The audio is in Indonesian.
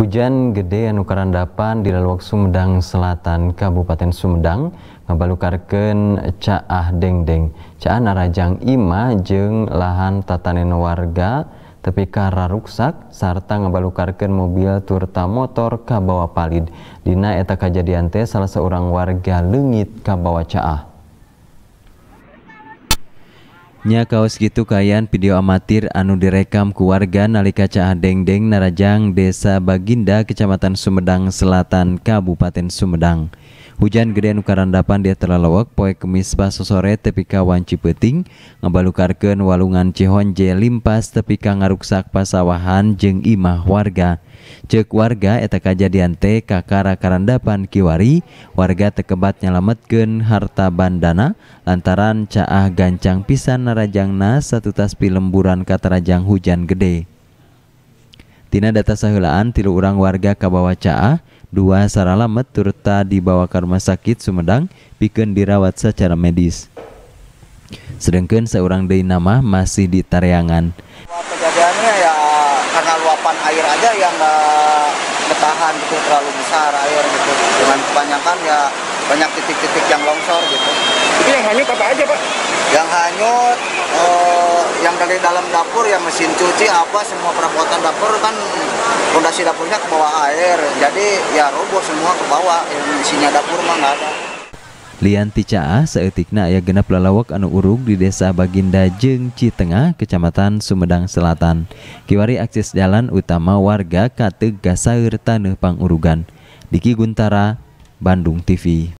Hujan gede anu karandapan di lalwak Sumedang Selatan, Kabupaten Sumedang, ngabalukarkeun caah dengdeng. Caah narajang ima jeng lahan tatanen warga tepi kara serta sarta ngabalukarkeun mobil turta motor kabawa palid. Dina eta kajadian teh salah seorang warga lengit kabawa caah. Nya kaos gitu kayan video amatir anu direkam ku nalika nalika dengdeng Narajang Desa Baginda Kecamatan Sumedang Selatan Kabupaten Sumedang. gede Nukarapan dia terlalu lewak poie Kemispa sosore tepia wanci peting ngebalukaken walungan cehonje limpas tepka ngaruksak pasawahan jeng Imah warga cek warga eta kajjadian T kakara karandapan Kiwari warga tekebat nyalametkeun harta bandana lantaran caah gancang pisana Rajangna satu taspilmburan kata Rajang hujan gede Tina data sahhelaan tilu urang warga Kawa caah, Dua saralamet turta dibawa ke rumah sakit Sumedang pikeun dirawat secara medis. Sedangkan seorang dari nama masih di Tareangan. Kejadiannya ya karena luapan air aja yang nggak eh, bertahan gitu terlalu besar air gitu. Dengan kebanyakan ya banyak titik-titik yang longsor gitu. Itu yang hanyut apa aja pak? Yang hanyut, eh, yang dari dalam dapur, yang mesin cuci apa semua perabotan dapur kan fondasi dapurnya ke bawah air jadi ya roboh semua ke bawah yang isinya dapur mah nggak ada Lianti Caah seetikna ayah genap lalawak anu urug di desa Baginda Jeng Citengah, Kecamatan Sumedang Selatan. Kiwari akses jalan utama warga Kateg Gasair Taneh Pangurugan. Diki Guntara, Bandung TV.